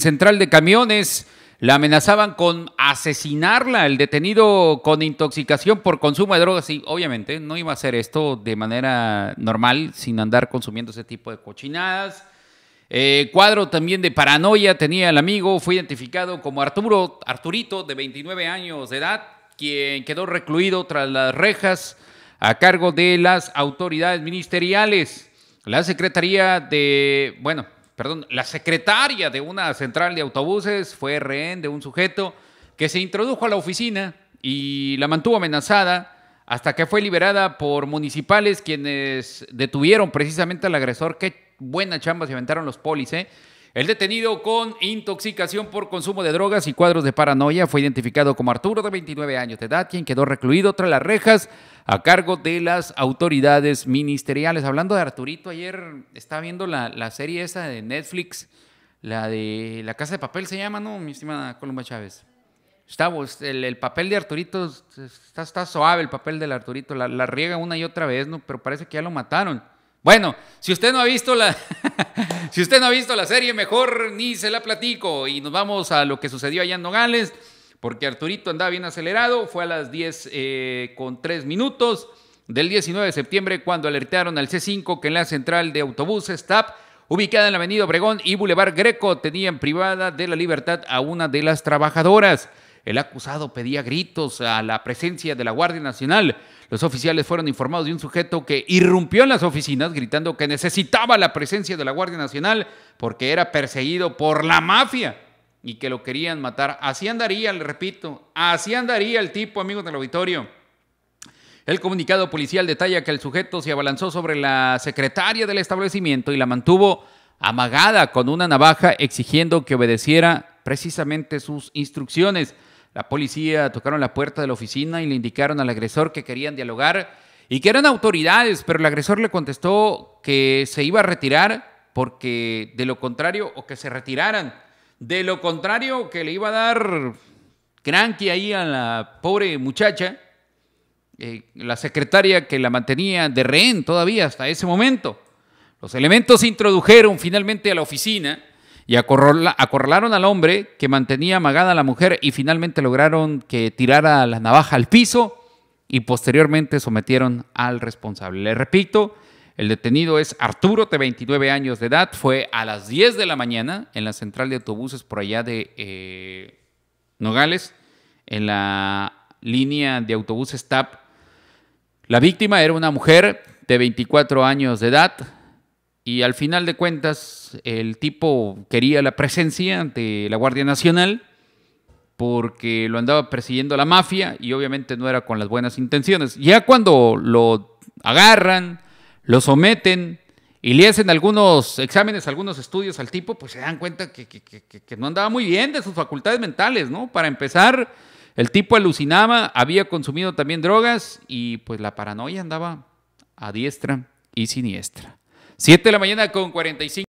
central de camiones. La amenazaban con asesinarla, el detenido con intoxicación por consumo de drogas. Y obviamente no iba a hacer esto de manera normal, sin andar consumiendo ese tipo de cochinadas. Eh, cuadro también de paranoia tenía el amigo, fue identificado como Arturo, Arturito, de 29 años de edad, quien quedó recluido tras las rejas a cargo de las autoridades ministeriales. La Secretaría de, bueno, perdón, la secretaria de una central de autobuses fue rehén de un sujeto que se introdujo a la oficina y la mantuvo amenazada hasta que fue liberada por municipales quienes detuvieron precisamente al agresor. Qué buena chamba se aventaron los polis, ¿eh? El detenido con intoxicación por consumo de drogas y cuadros de paranoia fue identificado como Arturo, de 29 años de edad, quien quedó recluido tras las rejas a cargo de las autoridades ministeriales. Hablando de Arturito, ayer estaba viendo la, serie esa de Netflix, la de La Casa de Papel se llama, ¿no, mi estimada Colomba Chávez? Está, el, el, papel de Arturito está, está, suave, el papel del Arturito, la, la riega una y otra vez, ¿no? pero parece que ya lo mataron. Bueno, si usted no ha visto la, si usted no ha visto la serie, mejor ni se la platico y nos vamos a lo que sucedió allá en Nogales, porque Arturito andaba bien acelerado, fue a las 10 eh, con 3 minutos del 19 de septiembre cuando alertaron al C5 que en la central de autobuses TAP, ubicada en la avenida Obregón y Boulevard Greco, tenían privada de la libertad a una de las trabajadoras. El acusado pedía gritos a la presencia de la Guardia Nacional. Los oficiales fueron informados de un sujeto que irrumpió en las oficinas gritando que necesitaba la presencia de la Guardia Nacional porque era perseguido por la mafia y que lo querían matar. Así andaría, le repito, así andaría el tipo, amigos del auditorio. El comunicado policial detalla que el sujeto se abalanzó sobre la secretaria del establecimiento y la mantuvo amagada con una navaja exigiendo que obedeciera precisamente sus instrucciones. La policía tocaron la puerta de la oficina y le indicaron al agresor que querían dialogar y que eran autoridades, pero el agresor le contestó que se iba a retirar porque de lo contrario, o que se retiraran, de lo contrario que le iba a dar cranky ahí a la pobre muchacha, eh, la secretaria que la mantenía de rehén todavía hasta ese momento. Los elementos se introdujeron finalmente a la oficina y acorralaron al hombre que mantenía amagada a la mujer y finalmente lograron que tirara la navaja al piso y posteriormente sometieron al responsable. Le repito, el detenido es Arturo, de 29 años de edad, fue a las 10 de la mañana en la central de autobuses por allá de eh, Nogales, en la línea de autobuses TAP. La víctima era una mujer de 24 años de edad, y al final de cuentas, el tipo quería la presencia ante la Guardia Nacional porque lo andaba persiguiendo la mafia y obviamente no era con las buenas intenciones. Ya cuando lo agarran, lo someten y le hacen algunos exámenes, algunos estudios al tipo, pues se dan cuenta que, no andaba muy bien de sus facultades mentales, ¿no? Para empezar, el tipo alucinaba, había consumido también drogas y pues la paranoia andaba a diestra y siniestra. 7 de la mañana con 45.